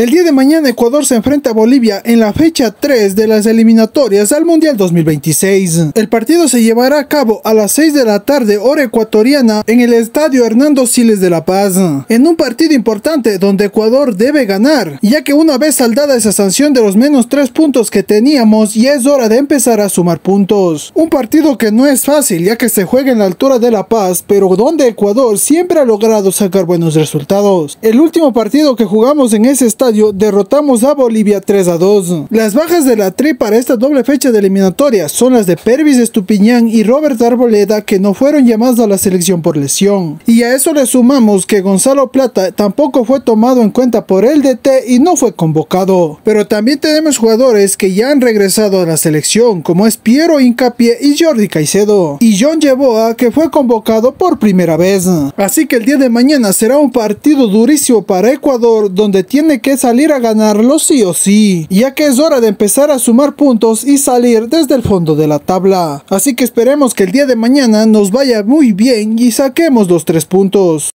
El día de mañana Ecuador se enfrenta a Bolivia en la fecha 3 de las eliminatorias al Mundial 2026. El partido se llevará a cabo a las 6 de la tarde hora ecuatoriana en el Estadio Hernando Siles de La Paz, en un partido importante donde Ecuador debe ganar, ya que una vez saldada esa sanción de los menos 3 puntos que teníamos y es hora de empezar a sumar puntos. Un partido que no es fácil ya que se juega en la altura de La Paz, pero donde Ecuador siempre ha logrado sacar buenos resultados. El último partido que jugamos en ese estadio derrotamos a Bolivia 3 a 2. Las bajas de la tri para esta doble fecha de eliminatoria son las de Pervis Estupiñán y Robert Arboleda que no fueron llamados a la selección por lesión. Y a eso le sumamos que Gonzalo Plata tampoco fue tomado en cuenta por el DT y no fue convocado. Pero también tenemos jugadores que ya han regresado a la selección como es Piero Incapié y Jordi Caicedo. Y John Yeboa que fue convocado por primera vez. Así que el día de mañana será un partido durísimo para Ecuador donde tiene que salir a ganarlo sí o sí, ya que es hora de empezar a sumar puntos y salir desde el fondo de la tabla. Así que esperemos que el día de mañana nos vaya muy bien y saquemos los tres puntos.